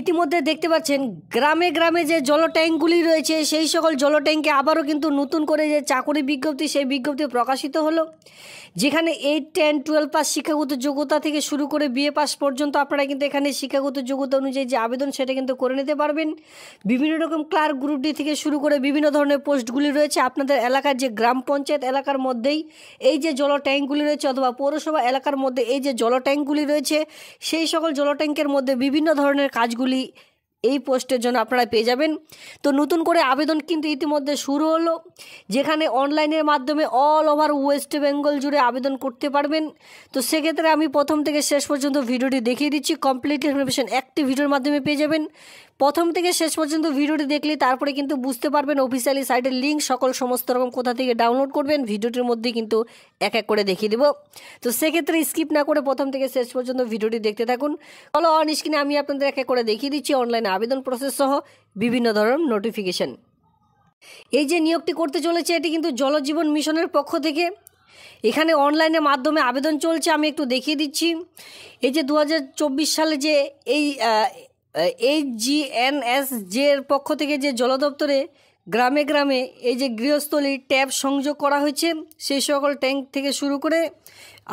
ইতিমধ্যে দেখতে পাচ্ছেন গ্রামে গ্রামে যে জল ট্যাঙ্কগুলি রয়েছে সেই সকল জল ট্যাঙ্কে আবারও কিন্তু নতুন করে যে চাকরি বিজ্ঞপ্তি সেই বিজ্ঞপ্তি প্রকাশিত হলো যেখানে এইট টেন টুয়েলভ পাস শিক্ষাগত যোগ্যতা থেকে শুরু করে বিএ পাস পর্যন্ত আপনারা কিন্তু এখানে শিক্ষাগত যোগ্যতা অনুযায়ী যে আবেদন সেটা কিন্তু করে নিতে পারবেন বিভিন্ন রকম ক্লার্ক গ্রুপ ডি থেকে শুরু করে বিভিন্ন ধরনের পোস্টগুলি রয়েছে আপনাদের এলাকার যে গ্রাম পঞ্চায়েত এলাকার মধ্যেই এই যে জল ট্যাঙ্কগুলি রয়েছে অথবা পৌরসভা এলাকার মধ্যে এই যে জল ট্যাঙ্কগুলি রয়েছে সেই সকল জল ট্যাঙ্কের মধ্যে বিভিন্ন ধরনের কাজগুলি এই পোস্টের জন্য আপনারা পেয়ে যাবেন তো নতুন করে আবেদন কিন্তু ইতিমধ্যে শুরু হলো যেখানে অনলাইনের মাধ্যমে অল ওভার ওয়েস্ট বেঙ্গল জুড়ে আবেদন করতে পারবেন তো সেক্ষেত্রে আমি প্রথম থেকে শেষ পর্যন্ত ভিডিওটি দেখিয়ে দিচ্ছি কমপ্লিট ইনফরমেশন একটি ভিডিওর মাধ্যমে পেয়ে যাবেন প্রথম থেকে শেষ পর্যন্ত ভিডিওটি দেখলে তারপরে কিন্তু বুঝতে পারবেন অফিসিয়ালি সাইটের লিঙ্ক সকল সমস্ত রকম কোথা থেকে ডাউনলোড করবেন ভিডিওটির মধ্যে কিন্তু এক এক করে দেখিয়ে দেবো তো সেক্ষেত্রে স্কিপ না করে প্রথম থেকে শেষ পর্যন্ত ভিডিওটি দেখতে থাকুন ফলো অন স্ক্রিনে আমি আপনাদের এক এক করে দেখিয়ে দিচ্ছি অনলাইন আবেদন প্রসেস সহ বিভিন্ন ধরনের নোটিফিকেশন এই যে নিয়োগটি করতে চলেছে এটি কিন্তু জলজীবন মিশনের পক্ষ থেকে এখানে অনলাইনের মাধ্যমে আবেদন চলছে আমি একটু দেখিয়ে দিচ্ছি এই যে দু সালে যে এই এইচ জি এন এস জের পক্ষ থেকে যে জল দপ্তরে গ্রামে গ্রামে এই যে গৃহস্থলী ট্যাপ সংযোগ করা হয়েছে সেই সকল ট্যাঙ্ক থেকে শুরু করে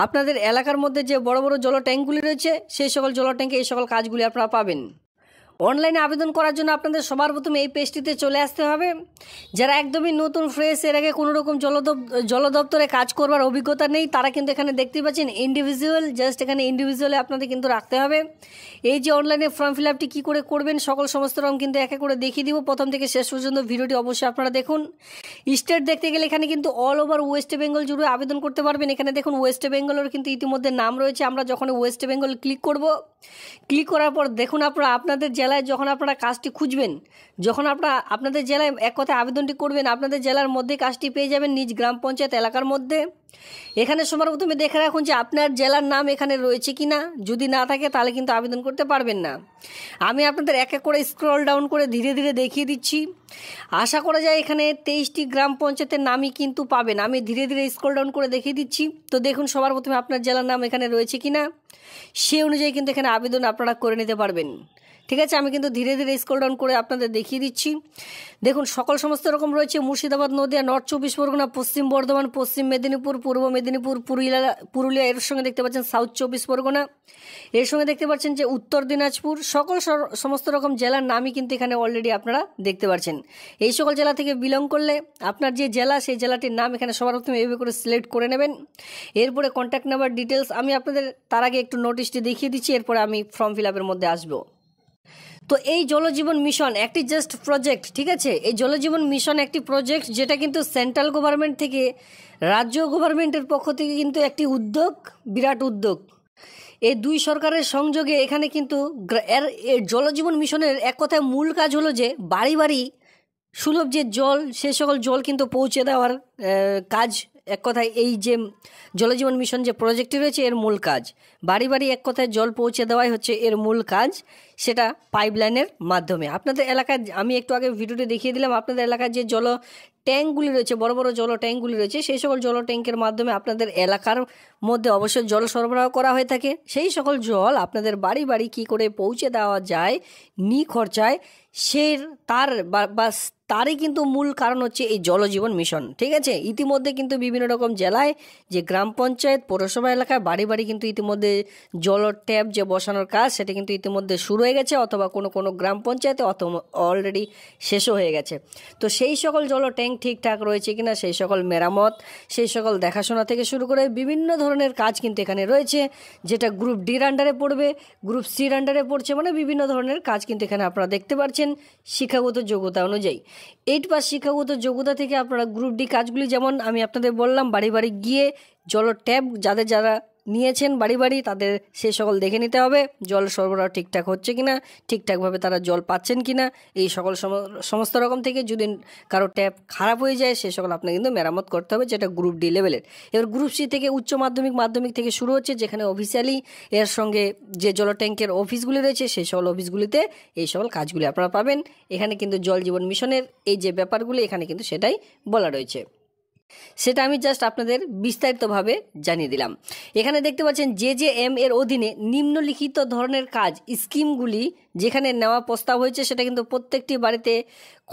আপনাদের এলাকার মধ্যে যে বড় বড় জল ট্যাঙ্কগুলি রয়েছে সেই সকল জল ট্যাঙ্কে এই সকল কাজগুলি আপনারা পাবেন অনলাইনে আবেদন করার জন্য আপনাদের সবার প্রথমে এই পেজটিতে চলে আসতে হবে যারা একদমই নতুন ফ্রেশ এর আগে কোনো রকম জল জলদপ্তরে কাজ করবার অভিজ্ঞতা নেই তারা কিন্তু এখানে দেখতে পাচ্ছেন ইন্ডিভিজুয়াল জাস্ট এখানে ইন্ডিভিজুয়ালে আপনাদের কিন্তু রাখতে হবে এই যে অনলাইনে ফর্ম ফিল আপটি কী করে করবেন সকল সমস্ত রকম কিন্তু একে করে দেখিয়ে দিব প্রথম থেকে শেষ পর্যন্ত ভিডিওটি অবশ্যই আপনারা দেখুন স্টেট দেখতে গেলে এখানে কিন্তু অল ওভার ওয়েস্ট বেঙ্গল জুড়ে আবেদন করতে পারবেন এখানে দেখুন ওয়েস্ট বেঙ্গলের কিন্তু ইতিমধ্যে নাম রয়েছে আমরা যখন ওয়েস্ট বেঙ্গল ক্লিক করব ক্লিক করার পর দেখুন আপনারা আপনাদের জেলা জেলায় যখন আপনারা কাজটি খুঁজবেন যখন আপনারা আপনাদের জেলায় এক কথা আবেদনটি করবেন আপনাদের জেলার মধ্যে কাজটি পেয়ে যাবেন নিজ গ্রাম পঞ্চায়েত এলাকার মধ্যে এখানে সবার প্রথমে দেখে রাখুন যে আপনার জেলার নাম এখানে রয়েছে কি না যদি না থাকে তাহলে কিন্তু আবেদন করতে পারবেন না আমি আপনাদের এক এক করে স্ক্রল ডাউন করে ধীরে ধীরে দেখিয়ে দিচ্ছি আশা করা যায় এখানে তেইশটি গ্রাম পঞ্চায়েতের নামই কিন্তু পাবেন আমি ধীরে ধীরে স্ক্রল ডাউন করে দেখিয়ে দিচ্ছি তো দেখুন সবার প্রথমে আপনার জেলার নাম এখানে রয়েছে কি না সে অনুযায়ী কিন্তু এখানে আবেদন আপনারা করে নিতে পারবেন ঠিক আছে আমি কিন্তু ধীরে ধীরে স্কোল ডাউন করে আপনাদের দেখিয়ে দিচ্ছি দেখুন সকল সমস্ত রকম রয়েছে মুর্শিদাবাদ নদীয়া নর্থ চব্বিশ পরগনা পশ্চিম বর্ধমান পশ্চিম মেদিনীপুর পূর্ব মেদিনীপুর পুরুলিয়া পুরুলিয়া এর সঙ্গে দেখতে পাচ্ছেন সাউথ চব্বিশ পরগনা এর সঙ্গে দেখতে পাচ্ছেন যে উত্তর দিনাজপুর সকল সমস্ত রকম জেলার নামই কিন্তু এখানে অলরেডি আপনারা দেখতে পাচ্ছেন এই সকল জেলা থেকে বিলং করলে আপনার যে জেলা সেই জেলাটির নাম এখানে সবার প্রথমে এভাবে করে সিলেক্ট করে নেবেন এরপরে কন্ট্যাক্ট নাম্বার ডিটেলস আমি আপনাদের তার আগে একটু নোটিশটি দেখিয়ে দিচ্ছি এরপরে আমি ফর্ম ফিল আপের মধ্যে আসবো তো এই জলজীবন মিশন একটি জাস্ট প্রজেক্ট ঠিক আছে এই জলজীবন মিশন একটি প্রজেক্ট যেটা কিন্তু সেন্ট্রাল গভর্নমেন্ট থেকে রাজ্য গভর্নমেন্টের পক্ষ থেকে কিন্তু একটি উদ্যোগ বিরাট উদ্যোগ এই দুই সরকারের সংযোগে এখানে কিন্তু এর জলজীবন মিশনের এক কথায় মূল কাজ হলো যে বাড়ি বাড়ি সুলভ যে জল সে সকল জল কিন্তু পৌঁছে দেওয়ার কাজ এক কথায় এই যে জলজীবন মিশন যে প্রজেক্টটি রয়েছে এর মূল কাজ বাড়ি বাড়ি এক কথায় জল পৌঁছে দেওয়াই হচ্ছে এর মূল কাজ সেটা পাইপলাইনের মাধ্যমে আপনাদের এলাকায় আমি একটু আগে ভিডিওটি দেখিয়ে দিলাম আপনাদের এলাকায় যে জল ট্যাঙ্কগুলি রয়েছে বড় বড় জল ট্যাঙ্কগুলি রয়েছে সেই সকল জল ট্যাঙ্কের মাধ্যমে আপনাদের এলাকার মধ্যে অবশ্যই জল সরবরাহ করা হয়ে থাকে সেই সকল জল আপনাদের বাড়ি বাড়ি কি করে পৌঁছে দেওয়া যায় নিখরচায় সে তার বা তারই কিন্তু মূল কারণ হচ্ছে এই জলজীবন মিশন ঠিক আছে ইতিমধ্যে কিন্তু বিভিন্ন রকম জেলায় যে গ্রাম পঞ্চায়েত পৌরসভা এলাকায় বাড়ি বাড়ি কিন্তু ইতিমধ্যে জল ট্যাপ যে বসানোর কাজ সেটা কিন্তু ইতিমধ্যে শুরু হয়ে গেছে অথবা কোনো কোনো গ্রাম পঞ্চায়েতে অত অলরেডি শেষও হয়ে গেছে তো সেই সকল জল ট্যাঙ্ক ঠিকঠাক রয়েছে কিনা সেই সকল মেরামত সেই সকল দেখাশোনা থেকে শুরু করে বিভিন্ন ধরনের কাজ কিন্তু এখানে রয়েছে যেটা গ্রুপ ডির আন্ডারে পড়বে গ্রুপ সির আন্ডারে পড়ছে মানে বিভিন্ন ধরনের কাজ কিন্তু এখানে আপনারা দেখতে পাচ্ছেন পাচ্ছেন শিক্ষাগত যোগ্যতা অনুযায়ী এইট পাস শিক্ষাগত যোগ্যতা থেকে আপনারা গ্রুপ ডি কাজগুলি যেমন আমি আপনাদের বললাম বাড়ি বাড়ি গিয়ে জল ট্যাব যাদের যারা নিয়েছেন বাড়ি বাড়ি তাদের সে সকল দেখে নিতে হবে জল সরবরাহ ঠিকঠাক হচ্ছে কি না ঠিকঠাকভাবে তারা জল পাচ্ছেন কি না এই সকল সমস্ত রকম থেকে যদি কারো ট্যাপ খারাপ হয়ে যায় সে সকল আপনাকে কিন্তু মেরামত করতে হবে যেটা গ্রুপ ডি লেভেলের এবার গ্রুপ সি থেকে উচ্চ মাধ্যমিক মাধ্যমিক থেকে শুরু হচ্ছে যেখানে অফিসিয়ালি এর সঙ্গে যে জল ট্যাঙ্কের অফিসগুলি রয়েছে সেই সকল অফিসগুলিতে এই সকল কাজগুলি আপনারা পাবেন এখানে কিন্তু জল জীবন মিশনের এই যে ব্যাপারগুলি এখানে কিন্তু সেটাই বলা রয়েছে সেটা আমি জাস্ট আপনাদের বিস্তারিতভাবে জানিয়ে দিলাম এখানে দেখতে পাচ্ছেন জে জে এম এর অধীনে নিম্নলিখিত ধরনের কাজ স্কিমগুলি যেখানে নেওয়া প্রস্তাব হয়েছে সেটা কিন্তু প্রত্যেকটি বাড়িতে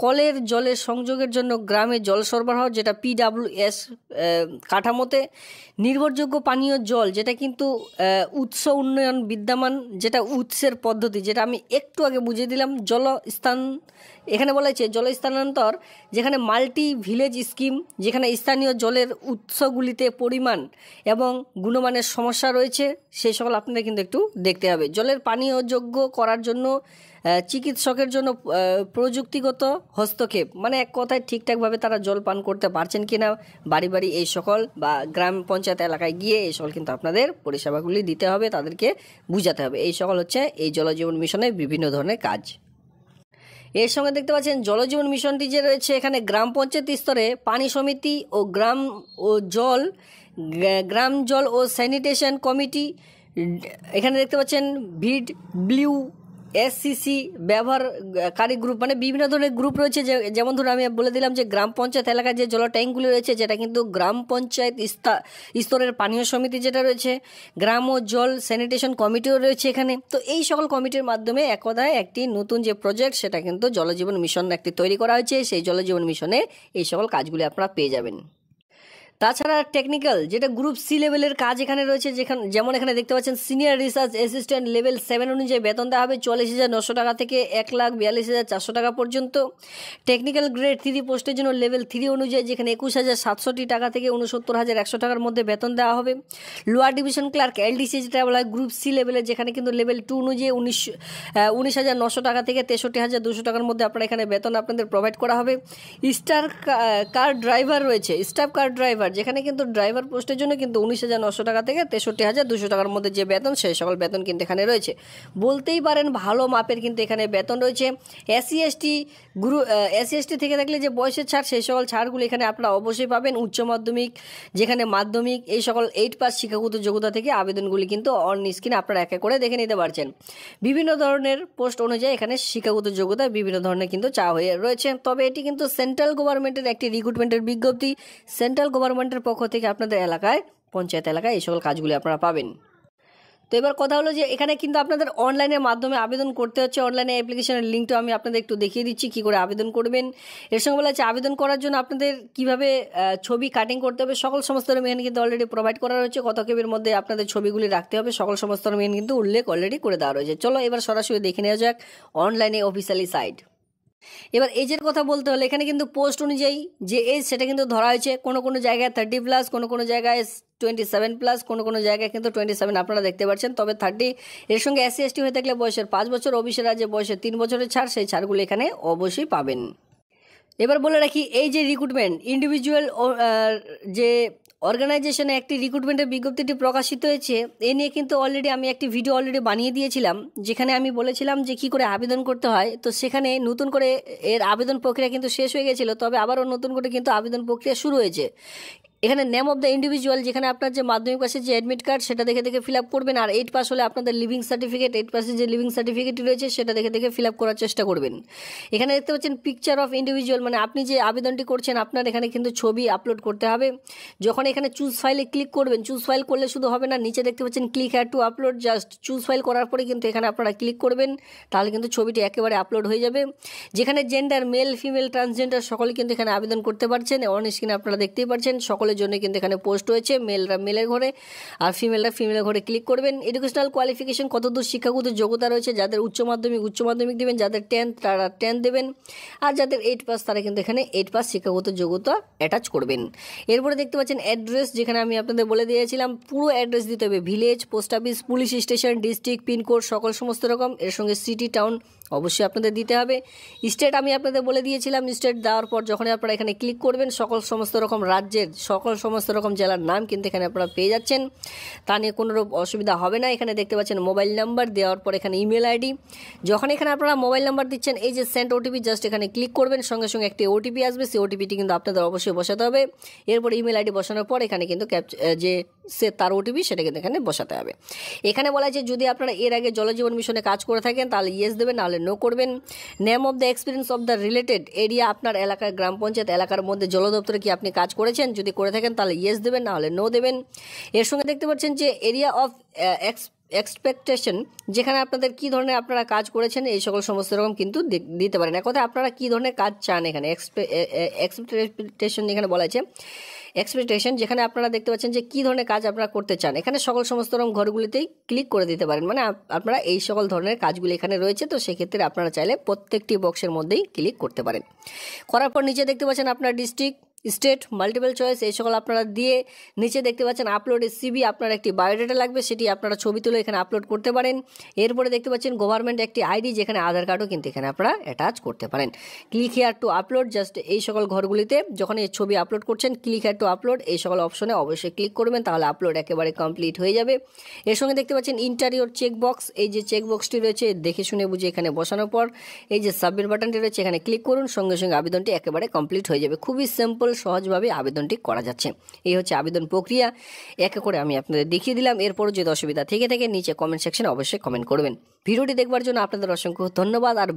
কলের জলের সংযোগের জন্য গ্রামে জল সরবরাহ যেটা পিডাব্লিউএস কাঠামোতে নির্ভরযোগ্য পানীয় জল যেটা কিন্তু উৎস উন্নয়ন বিদ্যমান যেটা উৎসের পদ্ধতি যেটা আমি একটু আগে বুঝিয়ে দিলাম জল স্থান এখানে বলা হয়েছে জল স্থানান্তর যেখানে মাল্টি ভিলেজ স্কিম যেখানে স্থানীয় জলের উৎসগুলিতে পরিমাণ এবং গুণমানের সমস্যা রয়েছে সেই সকল আপনাদের কিন্তু একটু দেখতে হবে জলের পানীয় যোগ্য করার জন্য চিকিৎসকের জন্য প্রযুক্তিগত হস্তক্ষেপ মানে এক কথায় ঠিকঠাকভাবে তারা জল পান করতে পারছেন কি না বাড়ি বাড়ি এই সকল বা গ্রাম পঞ্চায়েত এলাকায় গিয়ে এই সকল কিন্তু আপনাদের পরিষেবাগুলি দিতে হবে তাদেরকে বুঝাতে হবে এই সকল হচ্ছে এই জলজীবন মিশনের বিভিন্ন ধরনের কাজ এর সঙ্গে দেখতে পাচ্ছেন জলজীবন মিশনটি যে রয়েছে এখানে গ্রাম পঞ্চায়েত স্তরে পানি সমিতি ও গ্রাম ও জল গ্রাম জল ও স্যানিটেশন কমিটি এখানে দেখতে পাচ্ছেন ভিড ব্লিউ এসসিসি ব্যবহারকারী গ্রুপ মানে বিভিন্ন ধরনের গ্রুপ রয়েছে যেমন ধরুন আমি বলে দিলাম যে গ্রাম পঞ্চায়েত এলাকায় যে জল ট্যাঙ্কগুলি রয়েছে যেটা কিন্তু গ্রাম পঞ্চায়েত স্তরের পানীয় সমিতি যেটা রয়েছে গ্রাম ও জল স্যানিটেশন কমিটিও রয়েছে এখানে তো এই সকল কমিটির মাধ্যমে একদায় একটি নতুন যে প্রজেক্ট সেটা কিন্তু জলজীবন মিশন একটি তৈরি করা হয়েছে সেই জলজীবন মিশনে এই সকল কাজগুলি আপনারা পেয়ে যাবেন তাছাড়া টেকনিক্যাল যেটা গ্রুপ সি লেভেলের কাজ এখানে রয়েছে যেখানে যেমন এখানে দেখতে পাচ্ছেন senior research assistant level seven অনুযায়ী বেতন দেওয়া হবে চল্লিশ হাজার নশো টাকা থেকে এক লাখ বিয়াল্লিশ হাজার চারশো টাকা পর্যন্ত টেকনিক্যাল গ্রেড থ্রি পোস্টের জন্য লেভেল থ্রি অনুযায়ী যেখানে একুশ হাজার সাতশোটি টাকা থেকে উনসত্তর হাজার একশো টাকার মধ্যে বেতন দেওয়া হবে লোয়ার ডিভিশন ক্লার্ক এলডিসি যেটা বলা হয় গ্রুপ সি লেভেলের যেখানে কিন্তু লেভেল টু অনুযায়ী উনিশ উনিশ হাজার নশো টাকা থেকে তেষট্টি হাজার দুশো টাকার মধ্যে আপনার এখানে বেতন আপনাদের প্রোভাইড করা হবে স্টার কার ড্রাইভার রয়েছে স্টাফ কার ড্রাইভার ড্রাইভার যেখানে কিন্তু ড্রাইভার পোস্টের জন্য কিন্তু উনিশ হাজার নশো টাকা থেকে তেষট্টি হাজার দুশো টাকার মধ্যে যে বেতন সেই সকল বেতন কিন্তু এখানে রয়েছে বলতেই পারেন ভালো মাপের কিন্তু এখানে বেতন রয়েছে এসসি এসটি গ্রু এসসি এসটি থেকে থাকলে যে বয়সের ছাড় সেই সকল ছাড়গুলো এখানে আপনারা অবশ্যই পাবেন উচ্চ মাধ্যমিক যেখানে মাধ্যমিক এই সকল এইট পাস শিক্ষাগত যোগ্যতা থেকে আবেদনগুলি কিন্তু অন স্ক্রিনে আপনারা একে এক করে দেখে নিতে পারছেন বিভিন্ন ধরনের পোস্ট অনুযায়ী এখানে শিক্ষাগত যোগ্যতা বিভিন্ন ধরনের কিন্তু চা হয়ে রয়েছে তবে এটি কিন্তু সেন্ট্রাল গভর্নমেন্টের একটি রিক্রুটমেন্টের বিজ্ঞপ্তি সেন্ট্রাল গভর্নমেন্ট গভর্নমেন্টের পক্ষ থেকে আপনাদের এলাকায় পঞ্চায়েত এলাকায় এই সকল কাজগুলি আপনারা পাবেন তো এবার কথা হলো যে এখানে কিন্তু আপনাদের অনলাইনের মাধ্যমে আবেদন করতে হচ্ছে অনলাইনে অ্যাপ্লিকেশনের লিঙ্কটা আমি আপনাদের একটু দেখিয়ে দিচ্ছি কী করে আবেদন করবেন এর সঙ্গে বলা হচ্ছে আবেদন করার জন্য আপনাদের কিভাবে ছবি কাটিং করতে হবে সকল সংস্থার এখানে কিন্তু অলরেডি প্রোভাইড করা রয়েছে কত কেবের মধ্যে আপনাদের ছবিগুলি রাখতে হবে সকল সংস্থার এখানে কিন্তু উল্লেখ অলরেডি করে দেওয়া রয়েছে চলো এবার সরাসরি দেখে নেওয়া যাক অনলাইনে অফিসিয়ালি সাইট এবার এজের কথা বলতে হলে এখানে কিন্তু পোস্ট অনুযায়ী যে এজ সেটা কিন্তু ধরা হয়েছে কোনো কোনো জায়গায় থার্টি প্লাস কোনো কোনো জায়গায় টোয়েন্টি সেভেন প্লাস কোনো কোনো জায়গায় কিন্তু টোয়েন্টি সেভেন আপনারা দেখতে পাচ্ছেন তবে থার্টি এর সঙ্গে এসসি এসটি হয়ে থাকলে বয়সের পাঁচ বছর অফিসেরা যে বয়সের তিন বছরের ছাড় সেই ছাড়গুলো এখানে অবশ্যই পাবেন এবার বলে রাখি এই যে রিক্রুটমেন্ট ইন্ডিভিজুয়াল যে অর্গানাইজেশনে একটি রিক্রুটমেন্টের বিজ্ঞপ্তিটি প্রকাশিত হয়েছে এ নিয়ে কিন্তু অলরেডি আমি একটি ভিডিও অলরেডি বানিয়ে দিয়েছিলাম যেখানে আমি বলেছিলাম যে কি করে আবেদন করতে হয় তো সেখানে নতুন করে এর আবেদন প্রক্রিয়া কিন্তু শেষ হয়ে গেছিলো তবে আবারও নতুন করে কিন্তু আবেদন প্রক্রিয়া শুরু হয়েছে এখানে নেম অফ দ্য ইন্ডিভিজুয়াল যেখানে আপনার যে মাধ্যমিক পাশে যে অ্যাডমিট কার্ড সেটা দেখে দেখে ফিল আপ করবেন আর এইট পাস হলে আপনাদের লিভিং সার্টিফিকেট এইট পাশে যে লিভিং সার্টিফিকেট রয়েছে সেটা দেখে দেখে ফিল আপ করার চেষ্টা করবেন এখানে দেখতে পাচ্ছেন পিকচার অফ ইন্ডিভিজুয়াল মানে আপনি যে আবেদনটি করছেন আপনার এখানে কিন্তু ছবি আপলোড করতে হবে যখন এখানে চুজ ফাইলে ক্লিক করবেন চুজ ফাইল করলে শুধু হবে না নিচে দেখতে পাচ্ছেন click had to upload just choose file করার পরে কিন্তু এখানে আপনারা ক্লিক করবেন তাহলে কিন্তু ছবিটি একেবারে আপলোড হয়ে যাবে যেখানে জেন্ডার মেল ফিমেল ট্রান্সজেন্ডার সকলে কিন্তু এখানে আবেদন করতে পারছেন অন স্ক্রিনে আপনারা দেখতেই পারছেন সকল সকলের জন্য কিন্তু এখানে পোস্ট হয়েছে মেলরা মেলের ঘরে আর ফিমেলরা ফিমেলের ঘরে ক্লিক করবেন এডুকেশনাল কোয়ালিফিকেশন কতদূর শিক্ষাগত যোগ্যতা রয়েছে যাদের উচ্চ মাধ্যমিক উচ্চ মাধ্যমিক দেবেন যাদের টেন্থ তারা টেন্থ দেবেন আর যাদের এইট পাস তারা কিন্তু এখানে এইট পাস শিক্ষাগত যোগ্যতা অ্যাটাচ করবেন এরপরে দেখতে পাচ্ছেন অ্যাড্রেস যেখানে আমি আপনাদের বলে দিয়েছিলাম পুরো অ্যাড্রেস দিতে হবে village post office police station district pincode সকল সমস্ত রকম এর সঙ্গে সিটি টাউন অবশ্যই আপনাদের দিতে হবে স্টেট আমি আপনাদের বলে দিয়েছিলাম স্টেট দেওয়ার পর যখন আপনারা এখানে ক্লিক করবেন সকল সমস্ত রকম রাজ্যের সকল সমস্ত রকম জেলার নাম কিন্তু এখানে আপনারা পেয়ে যাচ্ছেন তা নিয়ে কোনো অসুবিধা হবে না এখানে দেখতে পাচ্ছেন মোবাইল নাম্বার দেওয়ার পর এখানে ইমেল আইডি যখন এখানে আপনারা মোবাইল নাম্বার দিচ্ছেন এই যে সেন্ট ওটিপি জাস্ট এখানে ক্লিক করবেন সঙ্গে সঙ্গে একটি ওটিপি আসবে সেই ওটিপিটি কিন্তু আপনাদের অবশ্যই বসাতে হবে এরপর ইমেল আইডি বসানোর পর এখানে কিন্তু যে সে তার ওটিপি সেটা কিন্তু এখানে বসাতে হবে এখানে বলা যে যদি আপনারা এর আগে জলজীবন মিশনে কাজ করে থাকেন তাহলে ইয়েস দেবেন নাহলে তাহলে নো করবেন name of the experience of the related area আপনার এলাকার গ্রাম পঞ্চায়েত এলাকার মধ্যে জল দপ্তরে কি আপনি কাজ করেছেন যদি করে থাকেন তাহলে ইয়েস দেবেন নাহলে নো দেবেন এর সঙ্গে দেখতে পাচ্ছেন যে এরিয়া অফ এক্স এক্সপেকটেশন যেখানে আপনাদের কি ধরনের আপনারা কাজ করেছেন এই সকল সমস্ত রকম কিন্তু দিতে পারেন এক কথা আপনারা কী ধরনের কাজ চান এখানে এক্সপেক্টেশন যেখানে বলা আছে এক্সপেকটেশন যেখানে আপনারা দেখতে পাচ্ছেন যে কী ধরনের কাজ আপনারা করতে চান এখানে সকল সমস্ত রকম ঘরগুলিতেই ক্লিক করে দিতে পারেন মানে আপনারা এই সকল ধরনের কাজগুলি এখানে রয়েছে তো সেক্ষেত্রে আপনারা চাইলে প্রত্যেকটি বক্সের মধ্যেই ক্লিক করতে পারেন করার পর নিচে দেখতে পাচ্ছেন আপনার ডিস্ট্রিক্ট স্টেট মাল্টিপল চয়েস এই সকল আপনারা দিয়ে নিচে দেখতে পাচ্ছেন আপলোডের সিবি আপনার একটি বায়োডাটা লাগবে সেটি আপনারা ছবি তুলে এখানে আপলোড করতে পারেন এরপরে দেখতে পাচ্ছেন গভর্নমেন্ট একটি আইডি যেখানে আধার কার্ডও কিন্তু এখানে আপনারা অ্যাটাচ করতে পারেন click here to upload just এই সকল ঘরগুলিতে যখন এই ছবি আপলোড করছেন ক্লিক হেয়ার টু আপলোড এই সকল অপশনে অবশ্যই ক্লিক করবেন তাহলে আপলোড একেবারে কমপ্লিট হয়ে যাবে এর সঙ্গে দেখতে পাচ্ছেন ইন্টারিওর চেকবক্স এই যে চেকবক্সটি রয়েছে দেখে শুনে বুঝে এখানে বসানোর পর এই যে সাবমিট বাটনটি রয়েছে এখানে ক্লিক করুন সঙ্গে সঙ্গে আবেদনটি একেবারে কমপ্লিট হয়ে যাবে খুবই সিম্পল করে সহজভাবে আবেদনটি করা যাচ্ছে এই হচ্ছে আবেদন প্রক্রিয়া একে করে আমি আপনাদের দেখিয়ে দিলাম এরপর যদি অসুবিধা থেকে থাকে নিচে কমেন্ট সেকশনে অবশ্যই কমেন্ট করবেন ভিডিওটি দেখবার জন্য আপনাদের অসংখ্য ধন্যবাদ আর